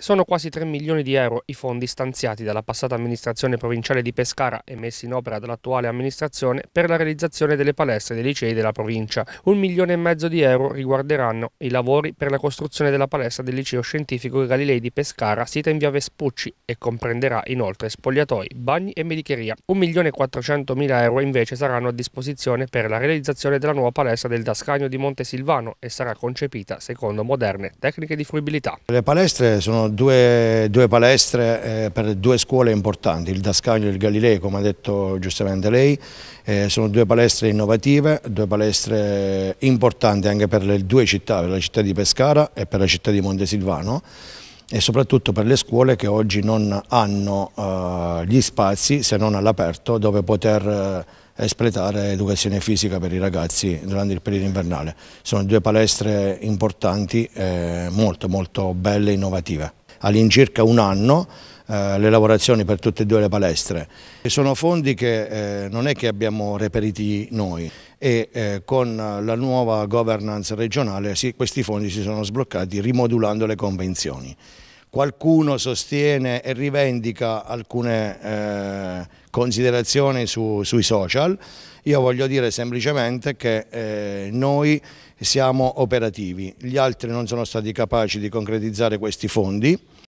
Sono quasi 3 milioni di euro i fondi stanziati dalla passata amministrazione provinciale di Pescara e messi in opera dall'attuale amministrazione per la realizzazione delle palestre dei licei della provincia. Un milione e mezzo di euro riguarderanno i lavori per la costruzione della palestra del liceo scientifico Galilei di Pescara, sita in via Vespucci, e comprenderà inoltre spogliatoi, bagni e medicheria. Un milione e 400 mila euro invece saranno a disposizione per la realizzazione della nuova palestra del Dascagno di Montesilvano e sarà concepita secondo moderne tecniche di fruibilità. Le palestre sono due, due palestre eh, per due scuole importanti, il Dascaglio e il Galilei, come ha detto giustamente lei, eh, sono due palestre innovative, due palestre importanti anche per le due città, per la città di Pescara e per la città di Montesilvano e soprattutto per le scuole che oggi non hanno eh, gli spazi, se non all'aperto, dove poter eh, espletare educazione fisica per i ragazzi durante il periodo invernale. Sono due palestre importanti, eh, molto molto belle e innovative all'incirca un anno eh, le lavorazioni per tutte e due le palestre. sono fondi che eh, non è che abbiamo reperiti noi e eh, con la nuova governance regionale questi fondi si sono sbloccati rimodulando le convenzioni qualcuno sostiene e rivendica alcune eh, considerazioni su, sui social, io voglio dire semplicemente che eh, noi siamo operativi, gli altri non sono stati capaci di concretizzare questi fondi,